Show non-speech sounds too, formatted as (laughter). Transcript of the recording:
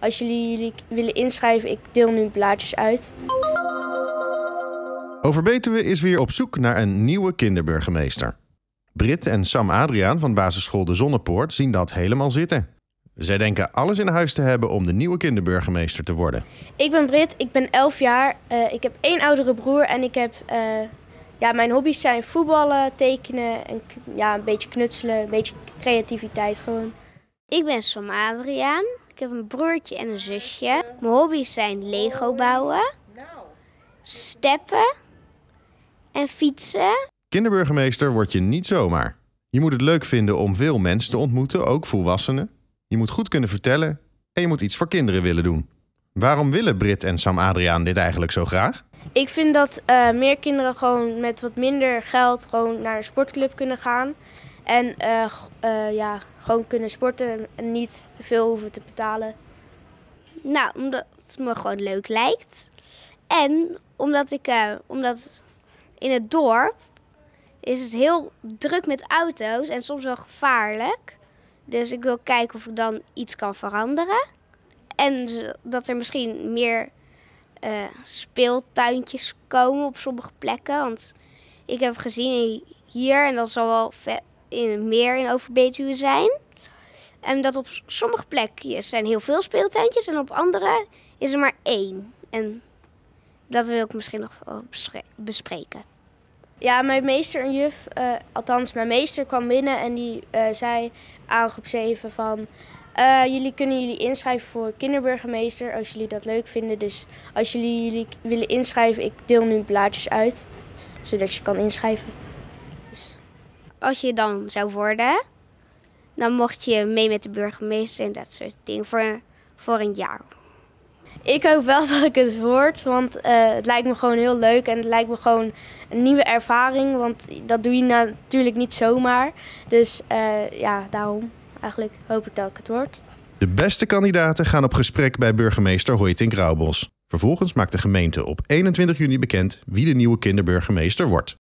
Als jullie willen inschrijven, ik deel nu blaadjes uit. Over Betuwe is weer op zoek naar een nieuwe kinderburgemeester. Brit en Sam Adriaan van basisschool De Zonnepoort zien dat helemaal zitten. Zij denken alles in huis te hebben om de nieuwe kinderburgemeester te worden. Ik ben Brit, ik ben 11 jaar, eh, ik heb één oudere broer en ik heb... Eh, ja, mijn hobby's zijn voetballen, tekenen en ja, een beetje knutselen, een beetje creativiteit gewoon. Ik ben Sam Adriaan. Ik heb een broertje en een zusje. Mijn hobby's zijn Lego bouwen, steppen en fietsen. Kinderburgemeester word je niet zomaar. Je moet het leuk vinden om veel mensen te ontmoeten, ook volwassenen. Je moet goed kunnen vertellen en je moet iets voor kinderen willen doen. Waarom willen Brit en Sam Adriaan dit eigenlijk zo graag? Ik vind dat eh, meer kinderen gewoon met wat minder geld gewoon naar een sportclub kunnen gaan. En eh, eh, ja, gewoon kunnen sporten en niet te veel hoeven te betalen. Nou, omdat het me gewoon leuk lijkt. En omdat ik, eh, omdat in het dorp is het heel druk met auto's en soms wel gevaarlijk. Dus ik wil kijken of ik dan iets kan veranderen. En dat er misschien meer speeltuintjes komen op sommige plekken. Want ik heb gezien hier, en dat zal wel vet in meer in Overbetuwe zijn. En dat op sommige plekjes zijn heel veel speeltuintjes en op andere is er maar één. En dat wil ik misschien nog bespreken. Ja, mijn meester en juf, eh, althans mijn meester kwam binnen en die eh, zei aan groep 7 van... Eh, jullie kunnen jullie inschrijven voor kinderburgemeester als jullie dat leuk vinden. Dus als jullie jullie willen inschrijven, ik deel nu blaadjes uit, zodat je kan inschrijven als je dan zou worden, dan mocht je mee met de burgemeester en dat soort dingen voor, voor een jaar. Ik hoop wel (laughs) dat ik het hoort, want eh, het lijkt me gewoon heel leuk en het lijkt me gewoon een nieuwe ervaring, want dat doe je natuurlijk niet zomaar. Dus eh, ja, daarom eigenlijk hoop ik dat ik het hoort. De beste kandidaten gaan op gesprek bij burgemeester Hoytink Raubos. Vervolgens maakt de gemeente op 21 juni bekend wie de nieuwe kinderburgemeester wordt.